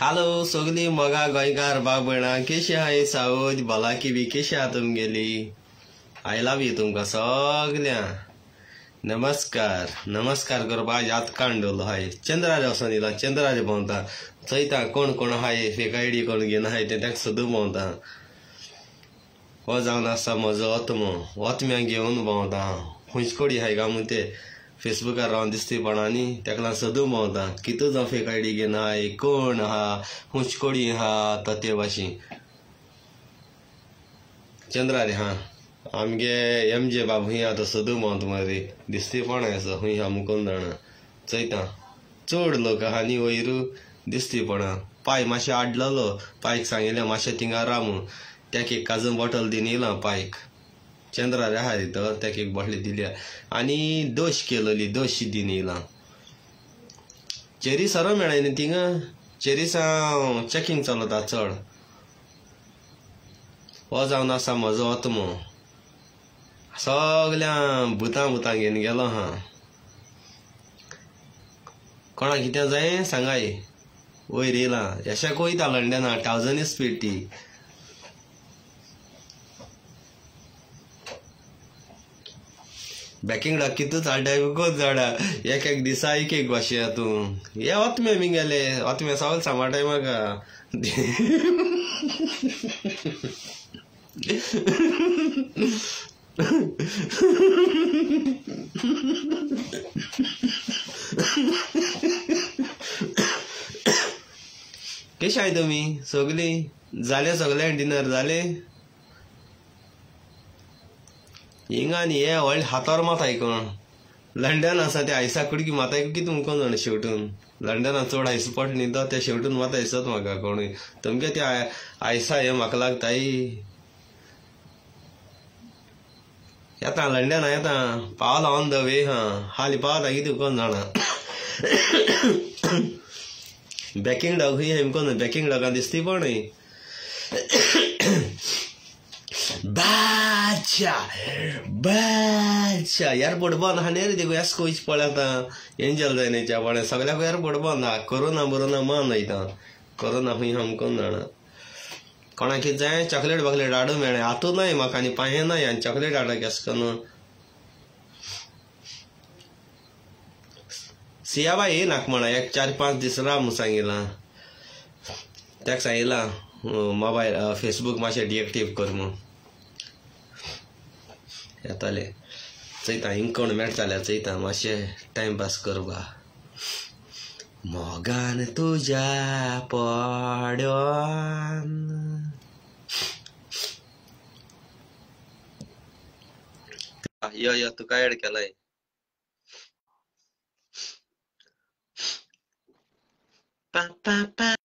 Hello सगली मगा गोंयकार बाब भयणा केशी हाय साऊद भलाकी बी कशी आहा तुमगेली आयला बी यू तुमकां सगल्या नमस्कार नमस्कार करपाक याद कांडोलो हाय चंद्राजे वसोन येयला चंद्रार भोंवता चयता कोण कोण हाय फेक आयडी कोण घेवन आहाय ते ताका सदां भोंवता हो जावन आसा म्हजो ओतमो ओतम्यांक घेवन भोंवता हांव कोडी हाय काय ते फेसबुकार रावन दिसती पण तेका लागून सदूं भोंवता कितू जावं फेक आय डी घेन आय कोण हा हुंचकोडी हा तो ते चंद्रा रे हा आमगे एम जे बाब हुंय आतां सदूं भोंवता मरे दिसतीपण आसा हुंय हा मुकोन जाणा चयता चड लोक आहा न्ही वयर दिसतीपणा पाय मातशें आडलेलो पायक सांगिल्लें मातशें राव राम त्याक एक काजून बॉटल दिन येयलां पायक चंद्रार आहार तेक एक बाटली दिली आणि दोष केलेली दोष दिन चेरी चेरी सारो मेळ्ळे न्ही थिंगा चेरीसा चेकिंग चलता चड हो जावन आसा म्हजो अत्मो सगल्या भुतां भुतां घेवन गेलो हा कोणा कितें जाय सांगाय वयर येयला एशें कोयता लंडना टावजनी स्पीड ती बॅकिंग कितूच हाडा विकोच झाडा एक एक दिसा एक एक भाशे हातूं हे ओतमे गेले ओतमे सगळे सांबाळटाय म्हाका केश तुम्ही सगली जाले सगळे डिनर जाले इंगान हे व्हडले हातावर मात आयकोण लंडन आसा ते आयसा कुडकी मात आयकू कितें तुमकां जाण शेवटून लंडना चड आयस पट न्हिदता ते शेवटून मात आयसत म्हाका कोणूय तुमगे ते आयसा हे म्हाका लागताय येता लंडन येता पावला ऑन द वे हा हाली पावला कितें कोण जाणा बॅकिंग डॉग ही हेमकोन बॅकिंग डॉगान दिसती पण बादशा यार बडबान हा रे देखो यास कोच पळ्याता एंजल जायनेच्या पळ्या सगळ्याक यार बडबान हा कोरोना बरोना मान आयता कोरोना खंय हमकोन जाणा कोणाक जाय चॉकलेट बॉकलेट हाडूं मेळे आतां नाही म्हाका आनी पांये नाय आनी चॉकलेट हाडाक केस करून सियाबाई ये नाक म्हणा एक चार पांच दीस राम सांगितलं ताका सांगितलं मोबायल फेसबूक मातशें डिएक्टीव कर म्हणून येताले चैता इंकण मेळटाले चैता मातशें टायमपास करपा मोगान तुज्या पडोन यो यो तुका एड केलाय पा पा पा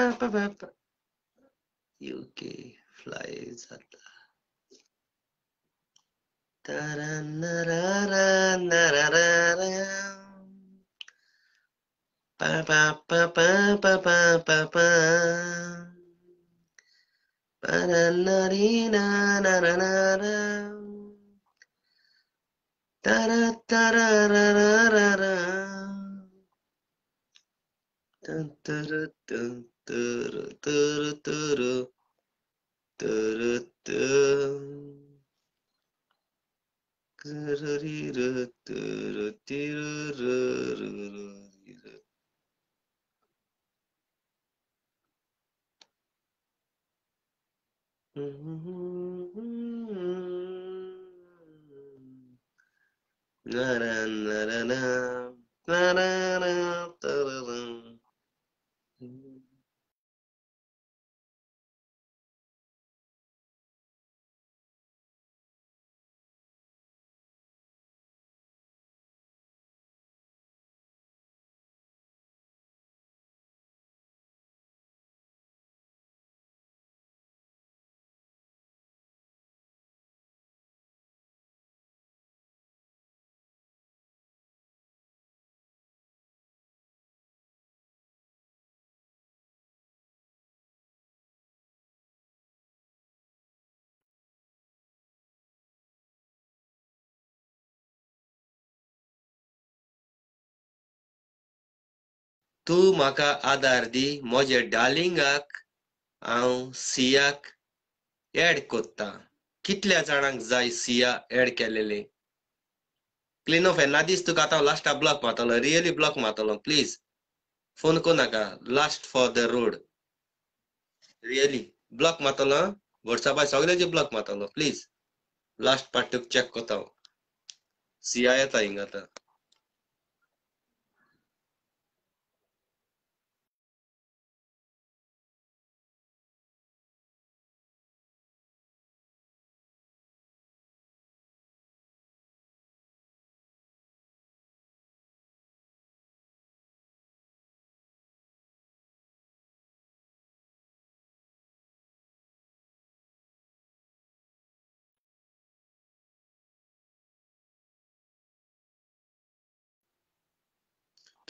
UK flies at Ba ba ba ba ba ba ba ba ba da na dee na na na na na da da da da da da da da da da da da da da da Na na na na na na na na तू म्हाका आदार दी म्हजे डार्लिंगाक हांव सियाक add कोत्ता कितल्या जाणांक जाय सिया add केलेले क्लीन ऑफ दीस तुका आतां लास्टा ब्लॉक मारतलो रियली ब्लॉक मारतलो प्लीज फोन नाका last for the road really block मारतलो व्हॉट्सॅपार सगळ्याचे ब्लॉक मारतलो प्लीज लास्ट पार्ट चॅक कोता सिया येता हिंग आतां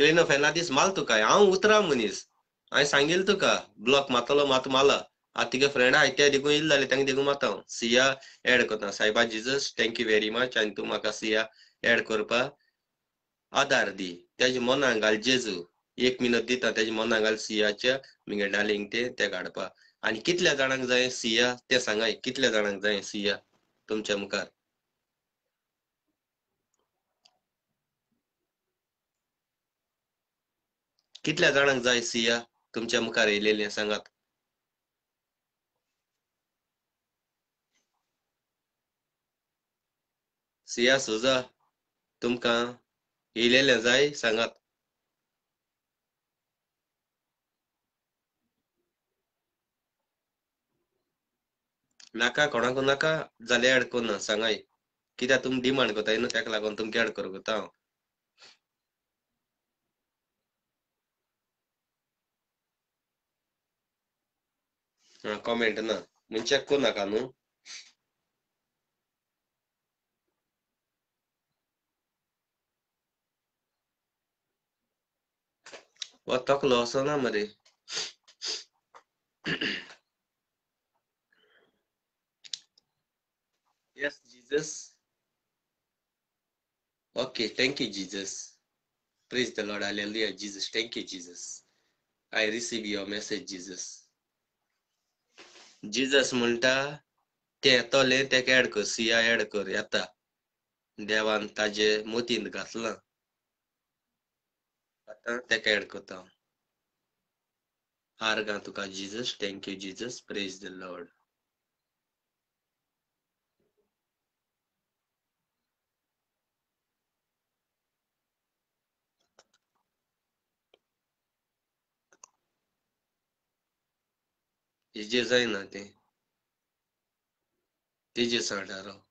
तुवें दीस माल तुका हांव उतरा मनीस हांवें सांगिल्लें तुका ब्लॉक मातलो मात माला आतां तुगे फ्रेंड आहाय ते देखून येयले जाले तांकां देखून माता हांव सिया एड करता सायबा जिजस थँक्यू वेरी मच आनी तूं म्हाका सिया एड करपा आदार दी तेज्या मनांक घाल जेजू एक मिनट दिता तेज्या मनांक घाल सियाच्या मगे डार्लिंग ते ते काडपा आनी कितल्या जाणांक जाय सिया ते सांगाय कितल्या जाणांक जाय सिया तुमच्या मुखार कितल्या जाणांक जाय सिया तुमच्या मुखार येयलेलें सांगात सिया सुजा तुमकां येयलेलें जाय सांगात नाका कोणाक नाका जाल्यार अडकून सांगाय कित्याक तुमी डिमांड कोताय न्हू ताका लागून तुमके एड करूं कोता हांव ಹಾಂ ಕಾಮೆಂಟ್ ನಾ ಮುಂಚೆ ಹಾಕೋನಾ ಕಾನು ಒತ್ತಕ್ಕೆ ಲಾಸ್ ಅಲ್ಲ ಮರಿ Yes, Jesus. Okay, thank you, Jesus. Praise the Lord. Hallelujah, Jesus. Thank you, Jesus. I receive your message, Jesus. Jesus म्हणटा ते येतोले तेका एड कर सिया एड कर येता देवान ताजे मोतीन घातला आता तेका एड करता हांव आर्गां तुका Jesus thank you Jesus praise the lord हे जे जायना ते तेजेस आडाराव